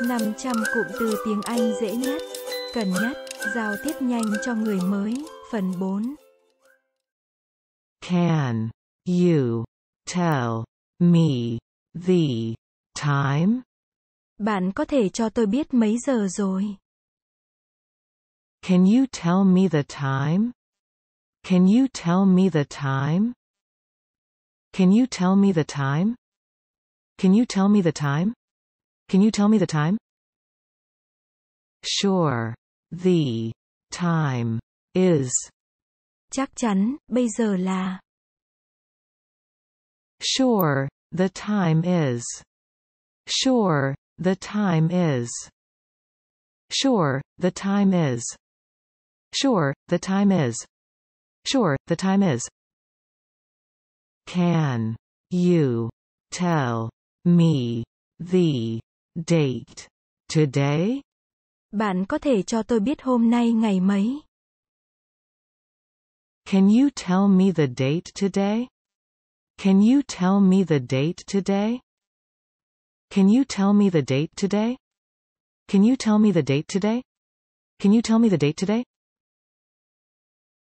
500 cụm từ tiếng Anh dễ nhất, cần nhất, giao tiếp nhanh cho người mới. Phần 4 Can you tell me the time? Bạn có thể cho tôi biết mấy giờ rồi? Can you tell me the time? Can you tell me the time? Can you tell me the time? Can you tell me the time? Can you tell me the time? Sure. The time is. Chắc chắn, bây giờ là. Sure, the time is. Sure, the time is. Sure, the time is. Sure, the time is. Sure, the time is. Can you tell me the date today? Bạn có thể cho tôi biết hôm nay ngày mấy? Can you tell me the date today? Can you tell me the date today? Can you tell me the date today? Can you tell me the date today? Can you tell me the date today?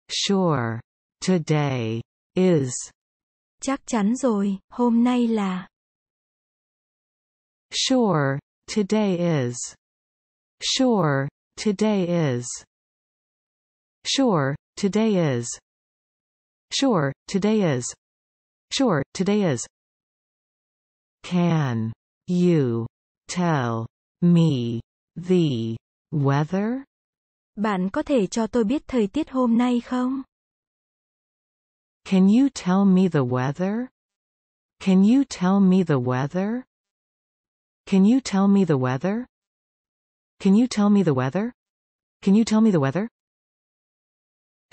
Sure. Today is. Chắc chắn rồi, hôm nay là. Sure. Today is. Sure. Today is. Sure. Today is. Sure. Today is. Sure. Today is. Can you tell me the weather? Bạn có thể cho tôi biết thời tiết hôm nay không? Can you tell me the weather? Can you tell me the weather? Can you tell me the weather? Can you tell me the weather? Can you tell me the weather?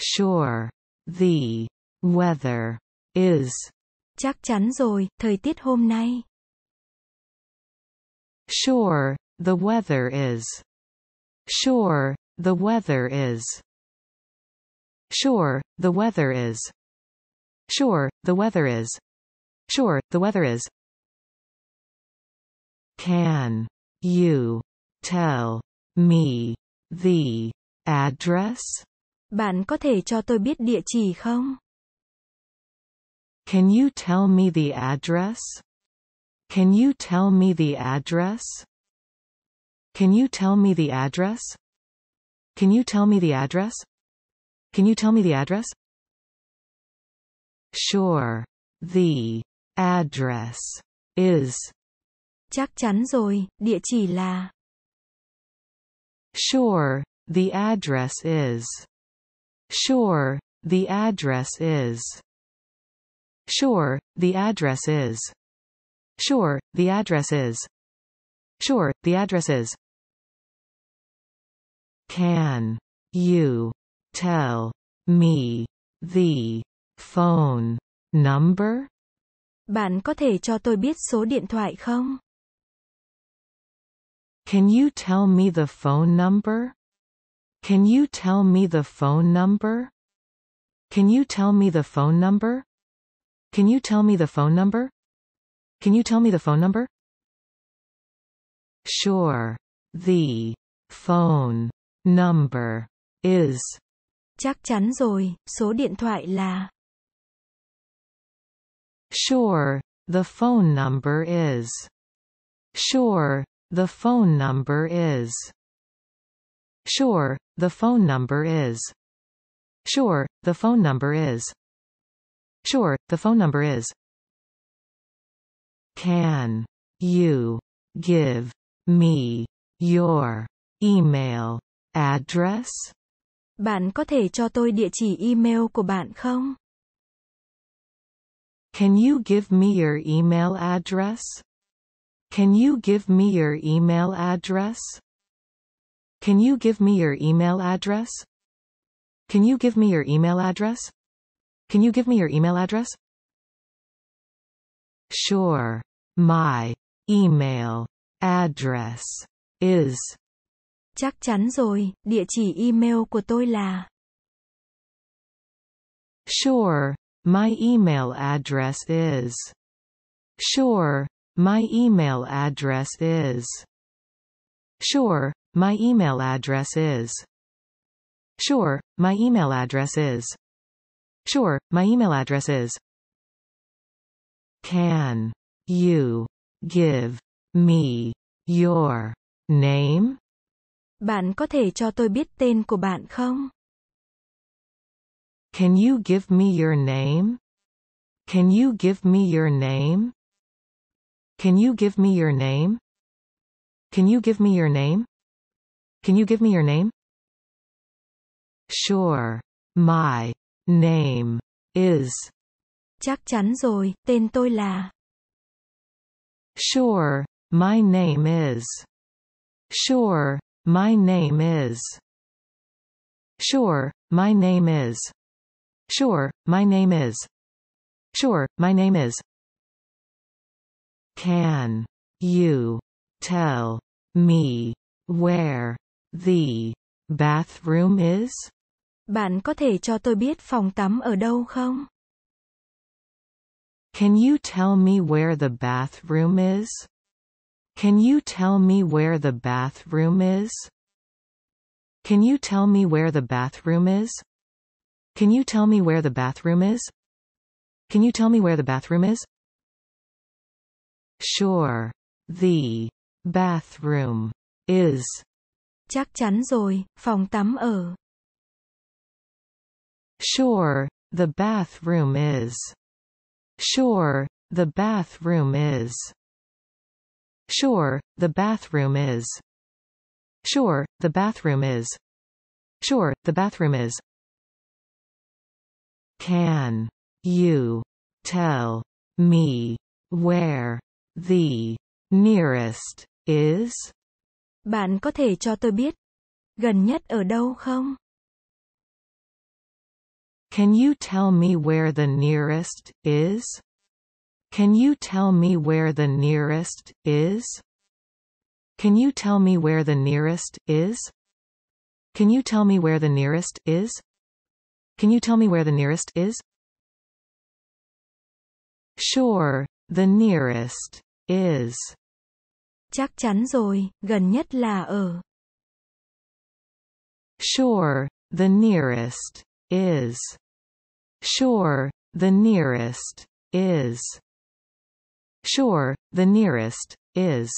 Sure. The weather is Chắc chắn rồi, thời tiết hôm nay. Sure, the weather is. Sure, the weather is. Sure, the weather is. Sure, the weather is. Sure, the weather is. Can you tell me the address? Bạn có thể cho tôi biết địa chỉ không? Can you tell me the address? Can you tell me the address? Can you tell me the address? Can you tell me the address? Can you tell me the address? Sure. The address is Chắc chắn rồi, địa chỉ là. Sure, the address is. Sure, the address is. Sure, the address is. Sure, the address is. Sure, the address is. Can you tell me the phone number? Bạn có thể cho tôi biết số điện thoại không? Can you tell me the phone number? Can you tell me the phone number? Can you tell me the phone number? Can you tell me the phone number? Can you tell me the phone number? Sure. The phone number is Chắc chắn rồi, số điện thoại là Sure, the phone number is Sure, the phone number is. Sure, the phone number is. Sure, the phone number is. Sure, the phone number is. Can you give me your email address? Bạn có thể cho tôi địa chỉ email của bạn không? Can you give me your email address? Can you give me your email address? Can you give me your email address? Can you give me your email address? Can you give me your email address? Sure. My email address is Chắc chắn rồi, địa chỉ email của tôi là Sure, my email address is Sure, my email address is. Sure, my email address is. Sure, my email address is. Sure, my email address is. Can you give me your name? Bạn có thể cho tôi biết tên của bạn không? Can you give me your name? Can you give me your name? Can you give me your name? Can you give me your name? Can you give me your name? Sure. My name is. Chắc chắn rồi, tên tôi là. Sure, my name is. Sure, my name is. Sure, my name is. Sure, my name is. Sure, my name is. Can you tell me where the bathroom is? Bạn có thể cho tôi biết phòng tắm ở đâu không? Can you tell me where the bathroom is? Can you tell me where the bathroom is? Can you tell me where the bathroom is? Can you tell me where the bathroom is? Can you tell me where the bathroom is? Sure. The bathroom is. Chắc chắn rồi, phòng tắm ở. Sure, the bathroom is. Sure, the bathroom is. Sure, the bathroom is. Sure, the bathroom is. Sure, the bathroom is. Can you tell me where the nearest is. Bạn có thể cho tôi biết gần nhất ở đâu không? Can you tell me where the nearest is? Can you tell me where the nearest is? Can you tell me where the nearest is? Can you tell me where the nearest is? Can you tell me where the nearest is? Sure, the nearest is. Chắc chắn rồi, gần nhất là ở. Sure, the nearest is. Sure, the nearest is. Sure, the nearest is.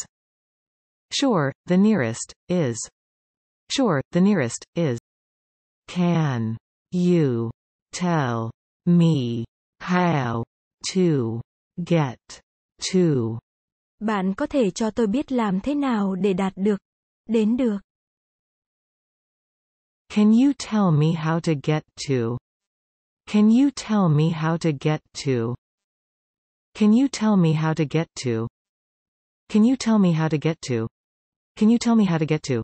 Sure, the nearest is. Sure, the nearest is. Can you tell me how to get to Bạn có thể cho tôi biết làm thế nào để đạt được, đến được. Can you tell me how to get to? Can you tell me how to get to? Can you tell me how to get to? Can you tell me how to get to? Can you tell me how to get to?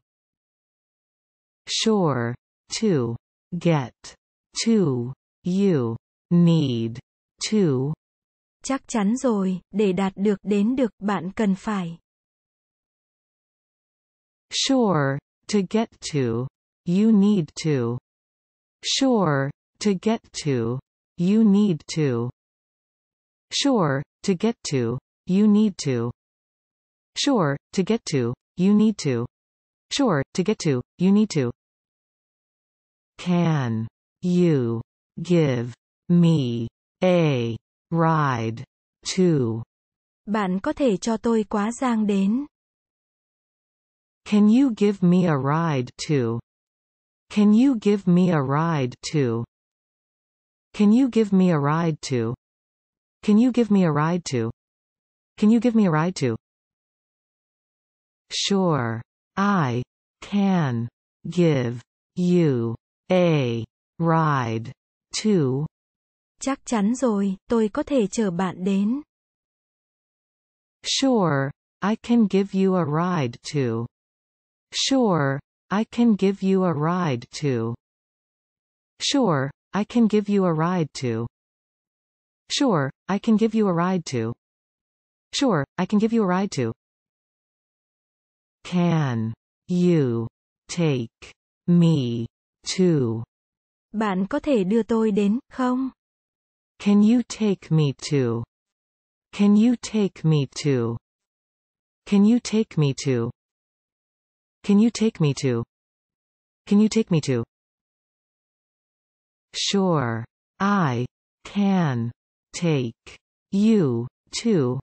Sure. To. Get. To. You. Need. To. Chắc chắn rồi, để đạt được đến được bạn cần phải. Sure, to get to, you need to. Sure, to get to, you need to. Sure, to get to, you need to. Sure, to get to, you need to. Sure, to get to, you need to. Can you give me a Ride. To. Bạn có thể cho tôi quá giang đến. Can you give me a ride to? Can you give me a ride to? Can you give me a ride to? Can you give me a ride to? Can you give me a ride to? Sure. I can give you a ride to Chắc chắn rồi, tôi có thể chở bạn đến. Sure, I can give you a ride to. Sure, I can give you a ride to. Sure, I can give you a ride to. Sure, I can give you a ride to. Sure, I can give you a ride to. Can you take me to? Bạn có thể đưa tôi đến, không? Can you take me to? Can you take me to? Can you take me to? Can you take me to? Can you take me to? Sure. I can take you to.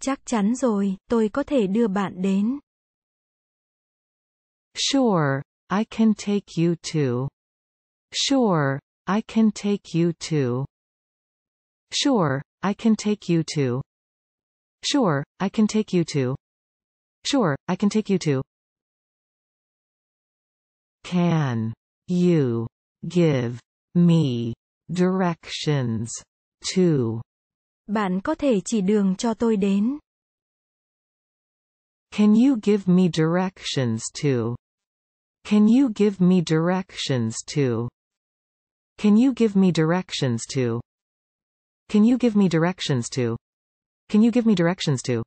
Chắc chắn rồi, tôi có thể đưa bạn đến. Sure, I can take you to. Sure, I can take you to. Sure, I can take you to. Sure, I can take you to. Sure, I can take you to. Can you give me directions to? Bạn có thể chỉ đường cho tôi đến. Can you give me directions to? Can you give me directions to? Can you give me directions to? Can you give me directions to? Can you give me directions to?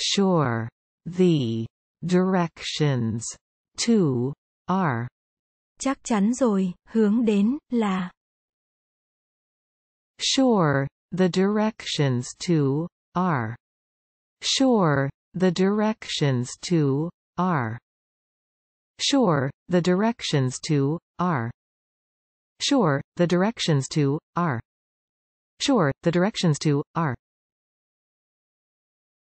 Sure. The directions to are. Chắc chắn rồi, hướng đến là. Sure, the directions to are. Sure, the directions to are. Sure, the directions to are. Sure, the directions to, are. Sure, the directions to, are.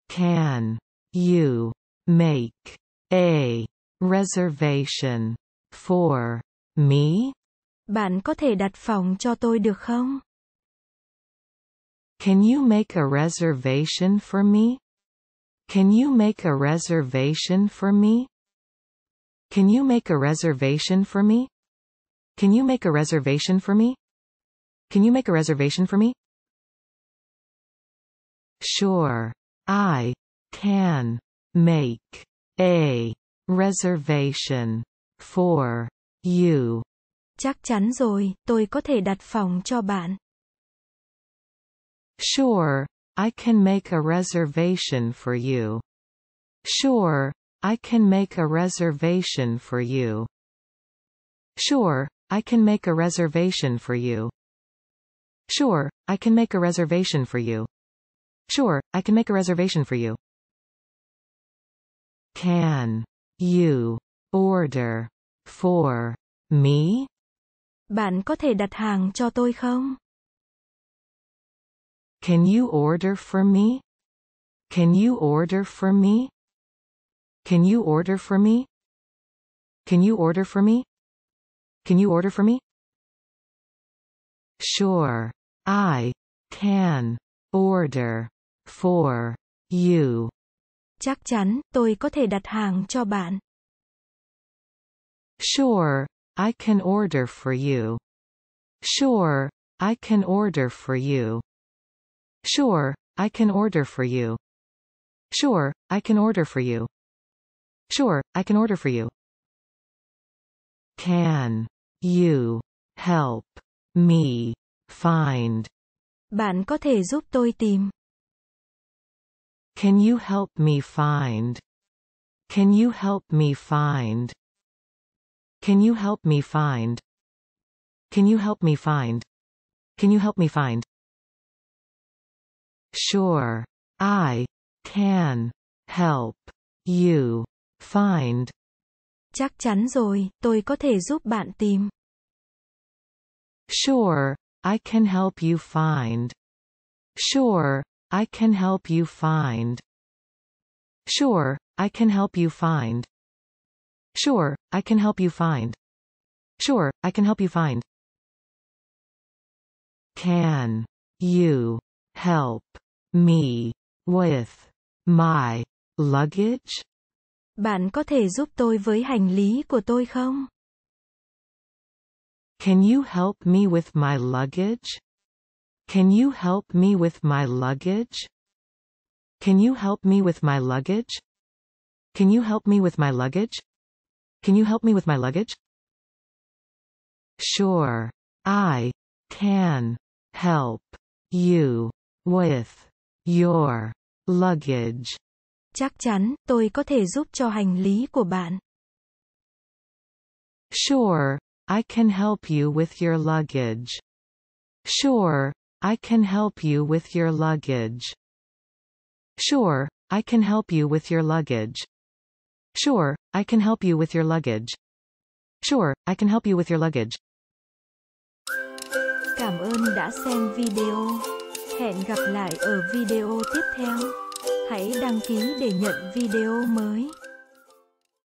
Can you make a reservation for me? Bạn có thể đặt phòng cho tôi được không? Can you make a reservation for me? Can you make a reservation for me? Can you make a reservation for me? Can you make a reservation for me? Can you make a reservation for me? Sure. I can make a reservation for you. Chắc chắn rồi, tôi có thể đặt phòng cho bạn. Sure, I can make a reservation for you. Sure, I can make a reservation for you. Sure, I can make a reservation for you. Sure, I can make a reservation for you. Sure, I can make a reservation for you. Can you order for me? Bạn có thể đặt hàng cho tôi không? Can you order for me? Can you order for me? Can you order for me? Can you order for me? Can you order for me? Sure. I can order for you. Chắc chắn, tôi có thể đặt hàng cho bạn. Sure, I can order for you. Sure, I can order for you. Sure, I can order for you. Sure, I can order for you. Sure, I can order for you. Can. You help me find. Bạn có thể giúp tôi tìm. Can you help me find? Can you help me find? Can you help me find? Can you help me find? Can you help me find? Sure. I can help you find Chắc chắn rồi, tôi có thể giúp bạn tìm. Sure, I can help you find. Sure, I can help you find. Sure, I can help you find. Sure, I can help you find. Sure, I can help you find. Can you help me with my luggage? Bạn có thể giúp tôi với hành lý của tôi không? Can you help me with my luggage? Can you help me with my luggage? Can you help me with my luggage? Can you help me with my luggage? Can you help me with my luggage? Sure. I can help you with your luggage. Chắc chắn, tôi có thể giúp cho hành lý của bạn. Sure, I can help you with your luggage. Sure, I can help you with your luggage. Sure, I can help you with your luggage. Sure, I can help you with your luggage. Sure, I can help you with your luggage. Cảm ơn đã xem video. Hẹn gặp lại ở video tiếp theo. Hãy đăng ký để nhận video mới.